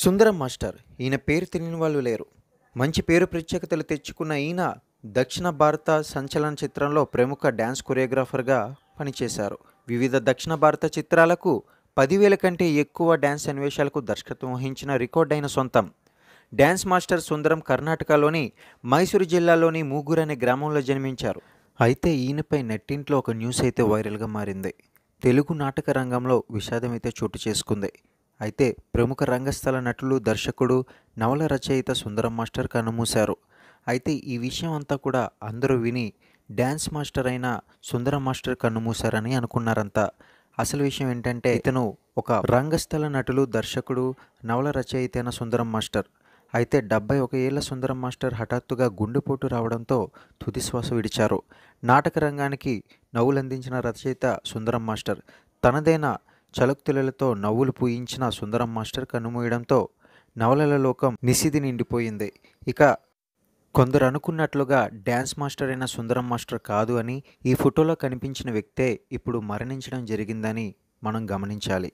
సుందరం master ఈయన పేరు తెలియని వాళ్ళు లేరు మంచి పేరు ప్రత్యేకతలు తెచ్చుకున్న ఈయన దక్షిణ భారత సంచలన చిత్రంలో ప్రముఖ డ్యాన్స్ కొరియోగ్రాఫర్గా పనిచేశారు వివిధ దక్షిణ భారత చిత్రాలకు పదివేల కంటే ఎక్కువ డ్యాన్స్ అన్వేషాలకు దర్శకత్వం వహించిన రికార్డ్ అయిన సొంతం డ్యాన్స్ మాస్టర్ సుందరం కర్ణాటకలోని మైసూరు జిల్లాలోని మూగూరు అనే గ్రామంలో జన్మించారు అయితే ఈయనపై నెట్టింట్లో ఒక న్యూస్ అయితే వైరల్గా మారింది తెలుగు నాటక రంగంలో విషాదం అయితే చోటు చేసుకుంది అయితే ప్రముఖ రంగస్థల నటులు దర్శకుడు నవల రచయిత సుందరం మాస్టర్ కన్నుమూశారు అయితే ఈ విషయం అంతా కూడా అందరూ విని డ్యాన్స్ మాస్టర్ అయిన సుందరం మాస్టర్ కన్నుమూశారని అనుకున్నారంతా అసలు విషయం ఏంటంటే ఇతను ఒక రంగస్థల నటులు దర్శకుడు నవల రచయిత అయిన సుందరం మాస్టర్ అయితే డెబ్బై ఒక ఏళ్ల సుందరం మాస్టర్ హఠాత్తుగా గుండెపోటు రావడంతో తుదిశ్వాస విడిచారు నాటక రంగానికి నవ్వులందించిన రచయిత సుందరం మాస్టర్ తనదైన చలక్తులతో నవ్వులు పూయించిన సుందరం మాస్టర్ కన్నుమూయడంతో నవలల లోకం నిసిది నిండిపోయింది ఇక కొందరు అనుకున్నట్లుగా డ్యాన్స్ మాస్టర్ అయిన సుందరం మాస్టర్ కాదు అని ఈ ఫోటోలో కనిపించిన వ్యక్తే ఇప్పుడు మరణించడం జరిగిందని మనం గమనించాలి